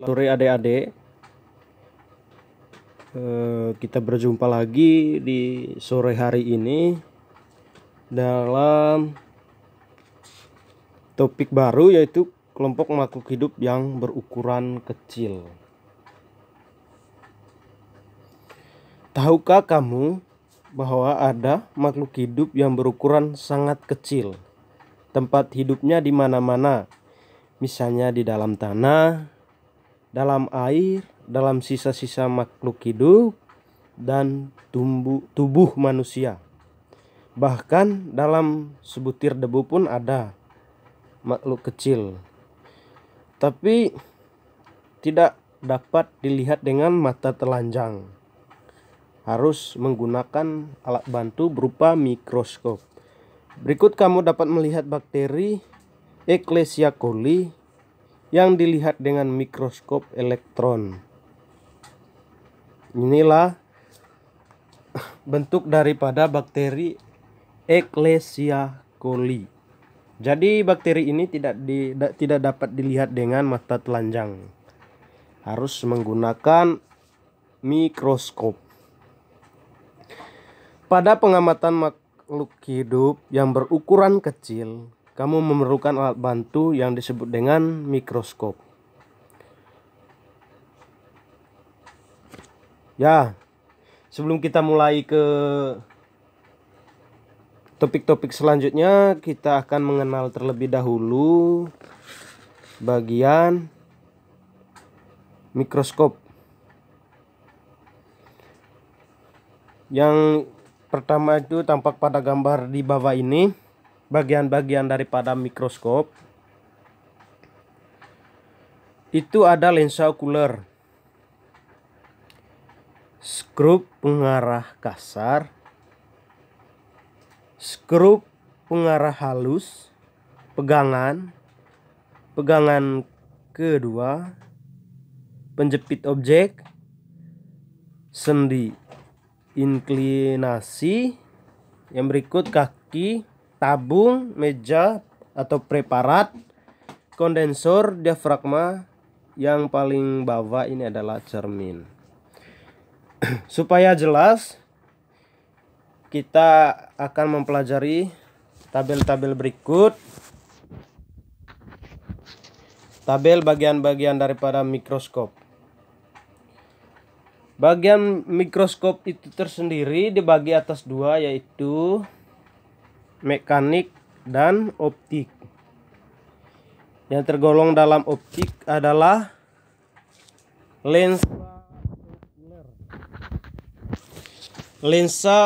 Sore adik-adik, eh, kita berjumpa lagi di sore hari ini dalam topik baru yaitu kelompok makhluk hidup yang berukuran kecil. Tahukah kamu bahwa ada makhluk hidup yang berukuran sangat kecil? Tempat hidupnya di mana-mana, misalnya di dalam tanah, dalam air, dalam sisa-sisa makhluk hidup, dan tumbuh, tubuh manusia. Bahkan dalam sebutir debu pun ada makhluk kecil. Tapi tidak dapat dilihat dengan mata telanjang. Harus menggunakan alat bantu berupa mikroskop. Berikut kamu dapat melihat bakteri Ecclesia coli yang dilihat dengan mikroskop elektron. Inilah bentuk daripada bakteri Ecclesia coli. Jadi bakteri ini tidak di, da, tidak dapat dilihat dengan mata telanjang. Harus menggunakan mikroskop. Pada pengamatan makhluk hidup yang berukuran kecil, kamu memerlukan alat bantu yang disebut dengan mikroskop. Ya, sebelum kita mulai ke topik-topik selanjutnya, kita akan mengenal terlebih dahulu bagian mikroskop. Yang pertama itu tampak pada gambar di bawah ini bagian-bagian daripada mikroskop itu ada lensa okuler skrup pengarah kasar skrup pengarah halus pegangan pegangan kedua penjepit objek sendi inklinasi yang berikut kaki tabung, meja atau preparat, kondensor, diafragma, yang paling bawah ini adalah cermin. Supaya jelas, kita akan mempelajari tabel-tabel berikut. Tabel bagian-bagian daripada mikroskop. Bagian mikroskop itu tersendiri dibagi atas dua yaitu mekanik, dan optik. Yang tergolong dalam optik adalah lensa okuler. Lensa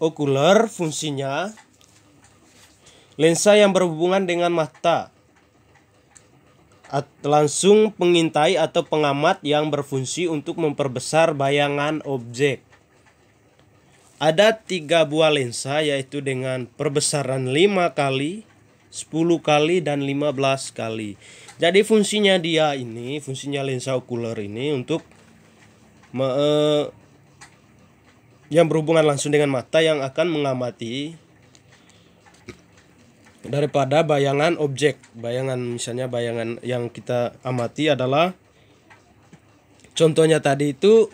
okuler fungsinya lensa yang berhubungan dengan mata langsung pengintai atau pengamat yang berfungsi untuk memperbesar bayangan objek. Ada tiga buah lensa yaitu dengan perbesaran 5 kali, 10 kali dan 15 kali. Jadi fungsinya dia ini, fungsinya lensa okuler ini untuk me, e, yang berhubungan langsung dengan mata yang akan mengamati daripada bayangan objek. Bayangan misalnya bayangan yang kita amati adalah contohnya tadi itu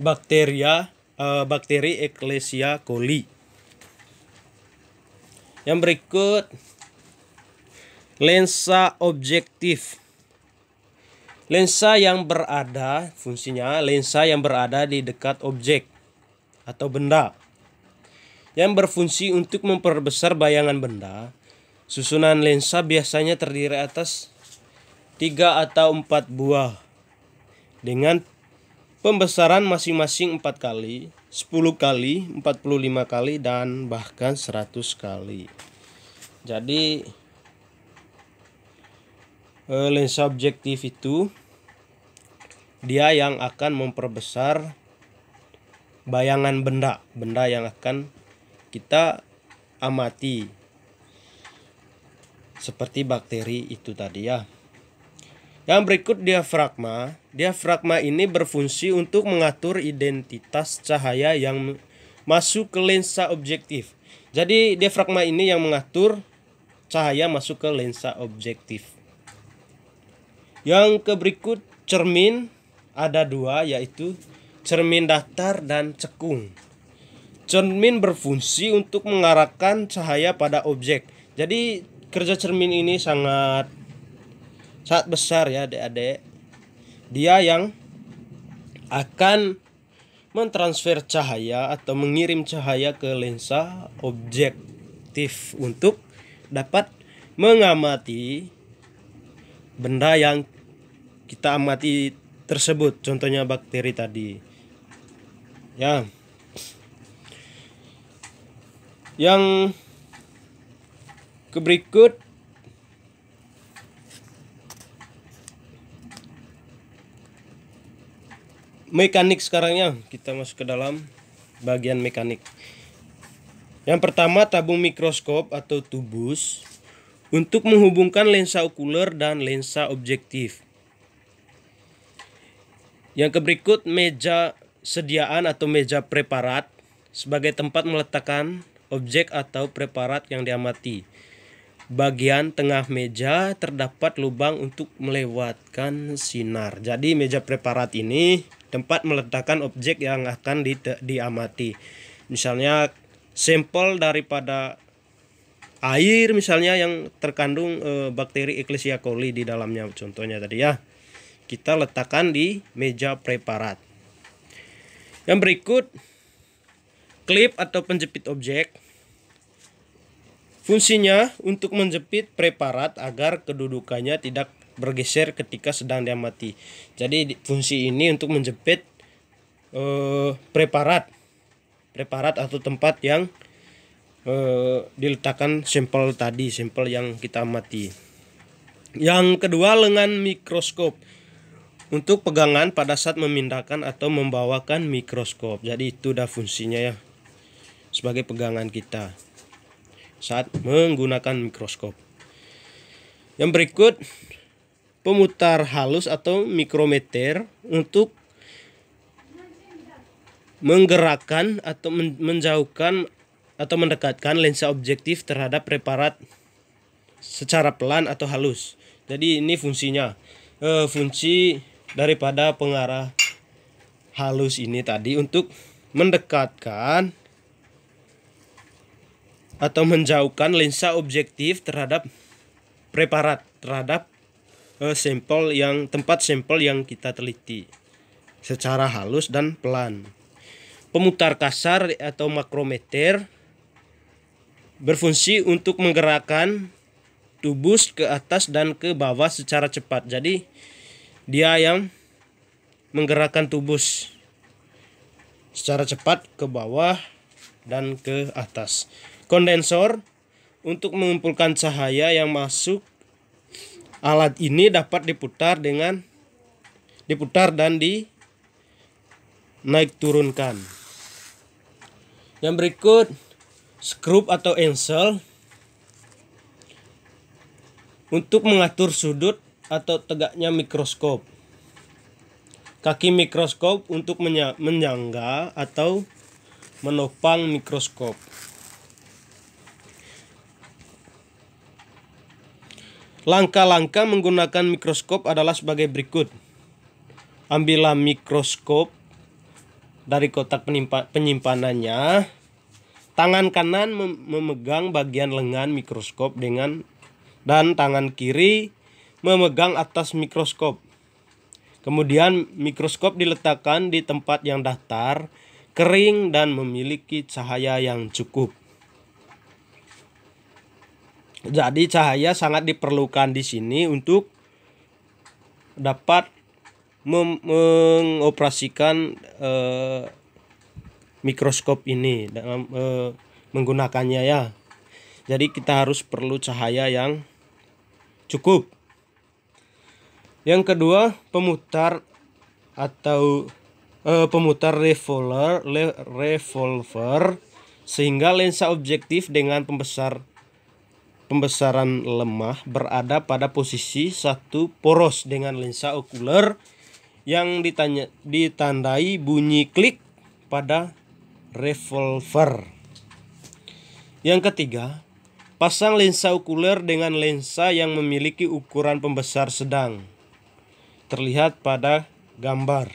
bakteria uh, bakteri Ecclesia coli. Yang berikut lensa objektif. Lensa yang berada fungsinya lensa yang berada di dekat objek atau benda yang berfungsi untuk memperbesar bayangan benda. Susunan lensa biasanya terdiri atas tiga atau empat buah dengan Pembesaran masing-masing 4 kali, 10 kali, 45 kali, dan bahkan 100 kali. Jadi, eh, lensa objektif itu dia yang akan memperbesar bayangan benda benda yang akan kita amati seperti bakteri itu tadi ya yang berikut diafragma. Diafragma ini berfungsi untuk mengatur identitas cahaya yang masuk ke lensa objektif. Jadi diafragma ini yang mengatur cahaya masuk ke lensa objektif. Yang berikut cermin ada dua yaitu cermin datar dan cekung. Cermin berfungsi untuk mengarahkan cahaya pada objek. Jadi kerja cermin ini sangat saat besar ya adik-adik dia yang akan mentransfer cahaya atau mengirim cahaya ke lensa objektif untuk dapat mengamati benda yang kita amati tersebut contohnya bakteri tadi ya yang keberikut mekanik sekarang ya kita masuk ke dalam bagian mekanik yang pertama tabung mikroskop atau tubus untuk menghubungkan lensa okuler dan lensa objektif yang keberikut meja sediaan atau meja preparat sebagai tempat meletakkan objek atau preparat yang diamati bagian tengah meja terdapat lubang untuk melewatkan sinar. Jadi meja preparat ini tempat meletakkan objek yang akan di diamati. Misalnya sampel daripada air misalnya yang terkandung e, bakteri Ecclesia coli di dalamnya contohnya tadi ya. Kita letakkan di meja preparat. Yang berikut klip atau penjepit objek Fungsinya untuk menjepit preparat agar kedudukannya tidak bergeser ketika sedang diamati. Jadi fungsi ini untuk menjepit eh, preparat, preparat atau tempat yang eh, diletakkan sampel tadi, sampel yang kita amati. Yang kedua lengan mikroskop untuk pegangan pada saat memindahkan atau membawakan mikroskop. Jadi itu dah fungsinya ya sebagai pegangan kita saat menggunakan mikroskop. Yang berikut pemutar halus atau mikrometer untuk menggerakkan atau menjauhkan atau mendekatkan lensa objektif terhadap preparat secara pelan atau halus. Jadi ini fungsinya. E, eh, fungsi daripada pengarah halus ini tadi untuk mendekatkan atau menjauhkan lensa objektif terhadap preparat terhadap uh, sampel yang tempat sampel yang kita teliti secara halus dan pelan. Pemutar kasar atau makrometer berfungsi untuk menggerakkan tubus ke atas dan ke bawah secara cepat. Jadi dia yang menggerakkan tubus secara cepat ke bawah dan ke atas kondensor untuk mengumpulkan cahaya yang masuk. Alat ini dapat diputar dengan diputar dan di naik turunkan. Yang berikut skrup atau engsel untuk mengatur sudut atau tegaknya mikroskop. Kaki mikroskop untuk menyangga atau menopang mikroskop. Langkah-langkah menggunakan mikroskop adalah sebagai berikut. Ambillah mikroskop dari kotak penyimpanannya. Tangan kanan memegang bagian lengan mikroskop dengan dan tangan kiri memegang atas mikroskop. Kemudian mikroskop diletakkan di tempat yang datar, kering dan memiliki cahaya yang cukup. Jadi cahaya sangat diperlukan di sini untuk dapat mengoperasikan eh, mikroskop ini dalam eh, menggunakannya ya. Jadi kita harus perlu cahaya yang cukup. Yang kedua, pemutar atau eh, pemutar revolver revolver sehingga lensa objektif dengan pembesar pembesaran lemah berada pada posisi satu poros dengan lensa okuler yang ditanya, ditandai bunyi klik pada revolver. Yang ketiga, pasang lensa okuler dengan lensa yang memiliki ukuran pembesar sedang. Terlihat pada gambar.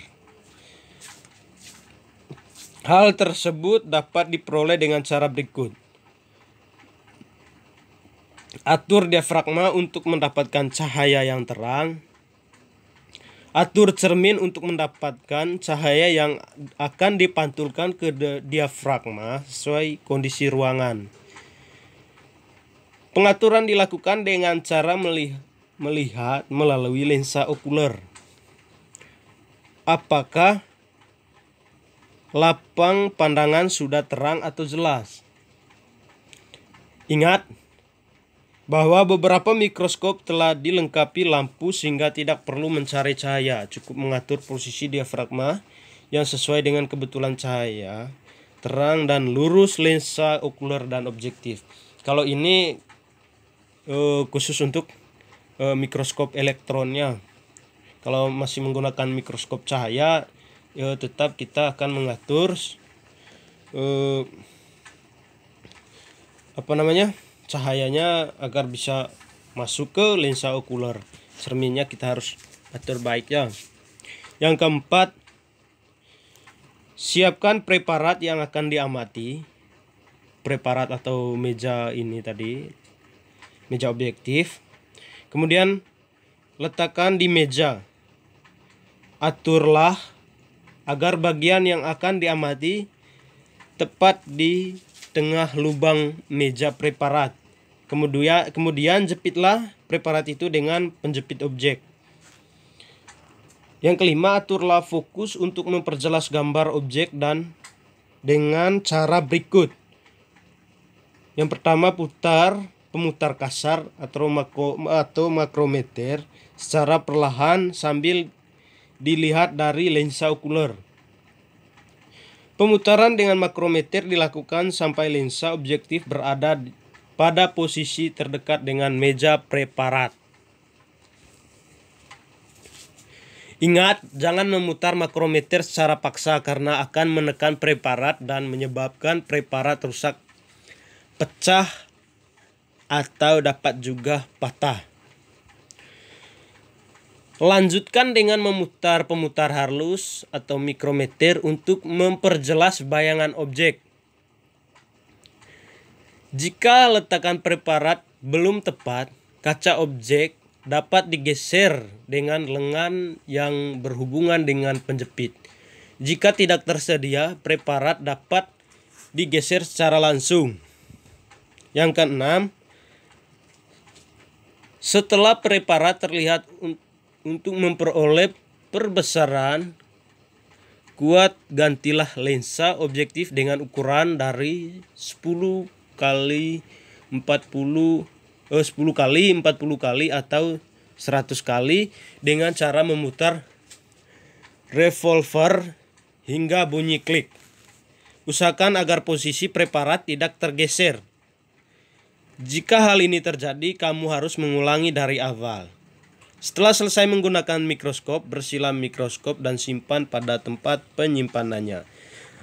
Hal tersebut dapat diperoleh dengan cara berikut. Atur diafragma untuk mendapatkan cahaya yang terang. Atur cermin untuk mendapatkan cahaya yang akan dipantulkan ke diafragma sesuai kondisi ruangan. Pengaturan dilakukan dengan cara melihat melalui lensa okuler. Apakah lapang pandangan sudah terang atau jelas? Ingat, bahwa beberapa mikroskop telah dilengkapi lampu sehingga tidak perlu mencari cahaya, cukup mengatur posisi diafragma yang sesuai dengan kebetulan cahaya, terang dan lurus lensa okuler dan objektif. Kalau ini eh, khusus untuk eh, mikroskop elektronnya. Kalau masih menggunakan mikroskop cahaya, eh, tetap kita akan mengatur eh, apa namanya? cahayanya agar bisa masuk ke lensa okular cerminnya kita harus atur baik ya yang keempat siapkan preparat yang akan diamati preparat atau meja ini tadi meja objektif kemudian letakkan di meja aturlah agar bagian yang akan diamati tepat di tengah lubang meja preparat. Kemudian, kemudian jepitlah preparat itu dengan penjepit objek. Yang kelima, aturlah fokus untuk memperjelas gambar objek dan dengan cara berikut. Yang pertama, putar pemutar kasar atau, makro, atau makrometer secara perlahan sambil dilihat dari lensa okuler. Pemutaran dengan makrometer dilakukan sampai lensa objektif berada pada posisi terdekat dengan meja preparat. Ingat, jangan memutar makrometer secara paksa karena akan menekan preparat dan menyebabkan preparat rusak, pecah, atau dapat juga patah. Lanjutkan dengan memutar pemutar halus atau mikrometer untuk memperjelas bayangan objek. Jika letakan preparat belum tepat, kaca objek dapat digeser dengan lengan yang berhubungan dengan penjepit. Jika tidak tersedia, preparat dapat digeser secara langsung. Yang keenam, setelah preparat terlihat untuk untuk memperoleh perbesaran kuat gantilah lensa objektif dengan ukuran dari 10 kali 40 eh, 10 kali 40 kali atau 100 kali dengan cara memutar revolver hingga bunyi klik. Usahakan agar posisi preparat tidak tergeser. Jika hal ini terjadi, kamu harus mengulangi dari awal. Setelah selesai menggunakan mikroskop, bersilam mikroskop dan simpan pada tempat penyimpanannya.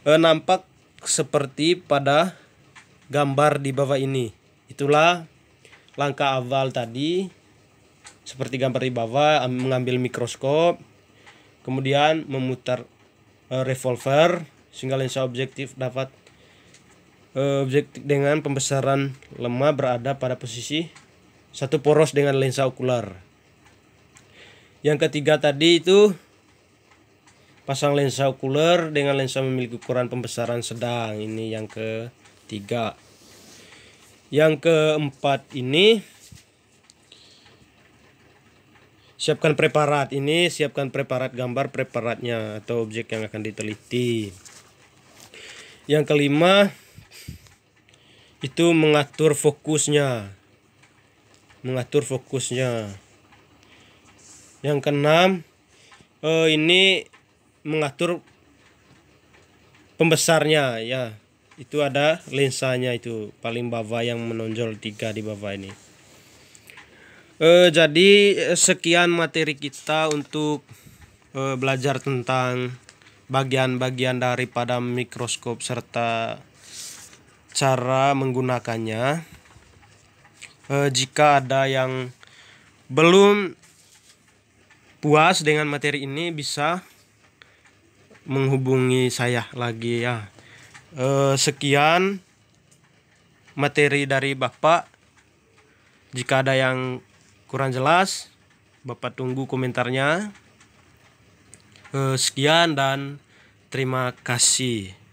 E, nampak seperti pada gambar di bawah ini. Itulah langkah awal tadi seperti gambar di bawah mengambil mikroskop kemudian memutar e, revolver sehingga lensa objektif dapat e, objektif dengan pembesaran lemah berada pada posisi satu poros dengan lensa okular yang ketiga tadi itu pasang lensa okuler dengan lensa memiliki ukuran pembesaran sedang ini yang ketiga yang keempat ini siapkan preparat ini siapkan preparat gambar preparatnya atau objek yang akan diteliti yang kelima itu mengatur fokusnya mengatur fokusnya yang keenam eh, ini mengatur pembesarnya ya itu ada lensanya itu paling bawah yang menonjol tiga di bawah ini eh, jadi eh, sekian materi kita untuk eh, belajar tentang bagian-bagian daripada mikroskop serta cara menggunakannya eh, jika ada yang belum puas dengan materi ini bisa menghubungi saya lagi ya e, sekian materi dari bapak jika ada yang kurang jelas bapak tunggu komentarnya e, sekian dan terima kasih